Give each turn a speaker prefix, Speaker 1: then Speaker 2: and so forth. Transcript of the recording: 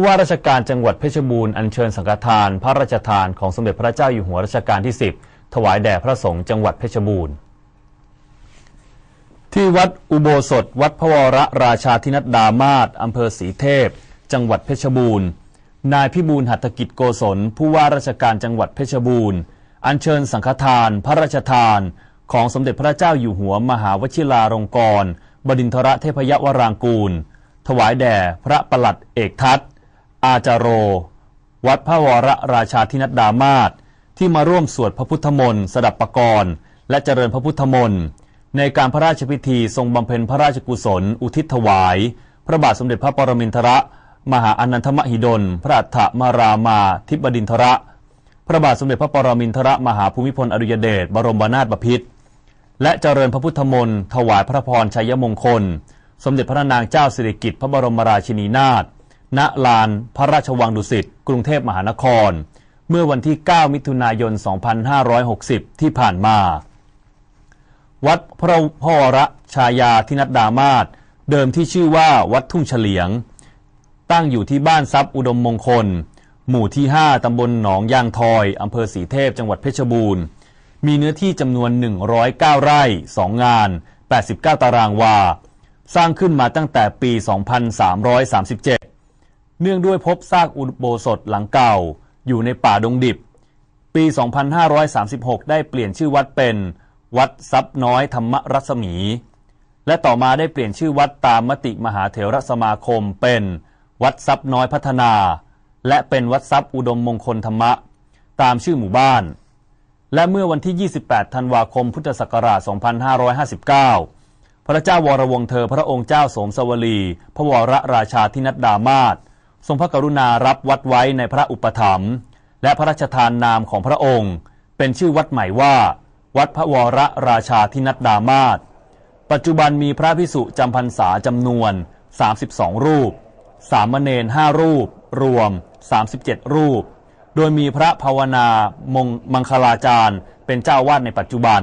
Speaker 1: ผู้ว่าราชการจังหวัดเพชรบูรณ์อัญเชิญสังฆทาน พระราชทานของสมเด็จพระเจ้าอยู่หัวรัชกาลที่ 10 ถวายแด่พระสงฆ์จังหวัดเพชรบูรณ์ ที่วัดอุโบสถ วัดพวรราชาธินัดดามาศอำเภอศรีเทพ จังหวัดเพชรบูรณ์ นายพิบูลหัตถกิจโกศลผู้ว่าราชการจังหวัดเพชรบูรณ์ อัญเชิญสังฆทาน พระราชทาน ของสมเด็จพระเจ้าอยู่หัวมหาวชิราลงกรณบดินทรเทพยวรางกูล ถวายแด่พระประหลัดเอกทัศน์อาจารโร วัดพระวรราชาธินัดดามาศที่มาร่วมสวดพระพุทธมนต์สดับปกรณ์และเจริญพระพุทธมนต์ในการพระราชพิธีทรงบำเพ็ญพระราชกุศล อุทิศถวาย พระบาทสมเด็จพระปรมินทรมหาอนันทมหิดลพระอัฏฐมารามาทิบดินทระพระบาทสมเด็จพระปรมินทรมหาภูมิพลอดุยเดชบรมนาถบพิตรและเจริญพระพุทธมนต์ถวายพระพรชัยมงคล สมเด็จพระนางเจ้าสิริกิติ์พระบรมราชินีนาถณลานพระราชวังดุสิต กรุงเทพมหานคร เมื่อวันที่ 9 มิถุนายน 2560 ที่ผ่านมา วัดพระพ่อระชายาทินัดดามาศ เดิมที่ชื่อว่าวัดทุ่งเฉลียง ตั้งอยู่ที่บ้านทรัพย์อุดมมงคล หมู่ที่ 5 ตำบลหนองยางทอย อำเภอศรีเทพจังหวัดเพชรบูรณ์ มีเนื้อที่จำนวน 109 ไร่2งาน89 ตารางวา สร้างขึ้นมาตั้งแต่ปี 2337เนื่องด้วยพบซากอุโบสถหลังเก่าอยู่ในป่าดงดิบ ปี 2536 ได้เปลี่ยนชื่อวัดเป็น วัดซับน้อยธรรมรัศมี และต่อมาได้เปลี่ยนชื่อวัดตามมติมหาเถรสมาคมเป็น วัดซับน้อยพัฒนา และเป็นวัดซับอุดมมงคลธรรมะตามชื่อหมู่บ้าน และเมื่อวันที่ 28 ธันวาคม พุทธศักราช 2559 พระเจ้าวรวงเธอพระองค์เจ้าสมสวลี พระวรราชาทินัดดามาศทรงพระกรุณารับวัดไว้ในพระอุปถัมภ์และพระราชทานนามของพระองค์ เป็นชื่อวัดใหม่ว่า วัดพระวรราชาทินัดดามาศปัจจุบันมีพระพิสุจำพรรษาจำนวน 32 รูป สามเณรห้ารูป รวม 37 รูป โดยมีพระภาวนามงมังคลาจารย์ เป็นเจ้าวาดในปัจจุบัน